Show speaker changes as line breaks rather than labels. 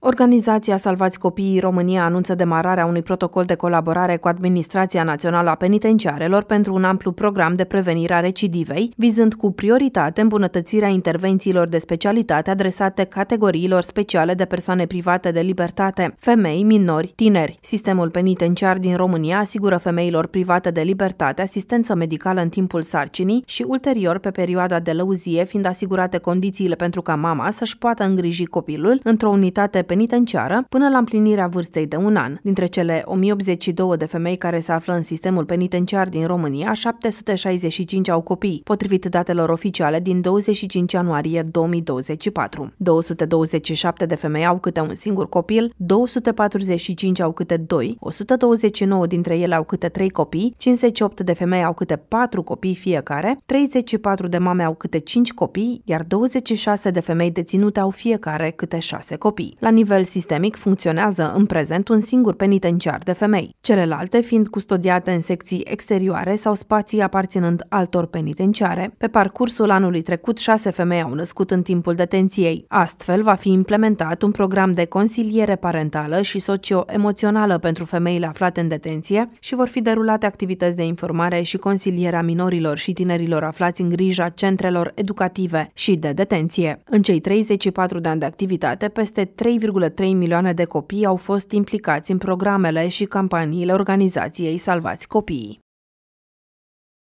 Organizația Salvați Copiii România anunță demararea unui protocol de colaborare cu Administrația Națională a Penitenciarelor pentru un amplu program de prevenire a recidivei, vizând cu prioritate îmbunătățirea intervențiilor de specialitate adresate categoriilor speciale de persoane private de libertate, femei, minori, tineri. Sistemul penitenciar din România asigură femeilor private de libertate asistență medicală în timpul sarcinii și ulterior pe perioada de lăuzie, fiind asigurate condițiile pentru ca mama să-și poată îngriji copilul într-o unitate penitenciară până la împlinirea vârstei de un an. Dintre cele 1082 de femei care se află în sistemul penitenciar din România, 765 au copii, potrivit datelor oficiale din 25 ianuarie 2024. 227 de femei au câte un singur copil, 245 au câte doi, 129 dintre ele au câte trei copii, 58 de femei au câte patru copii fiecare, 34 de mame au câte 5 copii, iar 26 de femei deținute au fiecare câte 6 copii. La nivel sistemic funcționează în prezent un singur penitenciar de femei, celelalte fiind custodiate în secții exterioare sau spații aparținând altor penitenciare. Pe parcursul anului trecut, șase femei au născut în timpul detenției. Astfel, va fi implementat un program de consiliere parentală și socio-emoțională pentru femeile aflate în detenție și vor fi derulate activități de informare și consiliere a minorilor și tinerilor aflați în grija centrelor educative și de detenție. În cei 34 de ani de activitate, peste 3,5 2,3 milioane de copii au fost implicați în programele și campaniile organizației Salvați Copiii.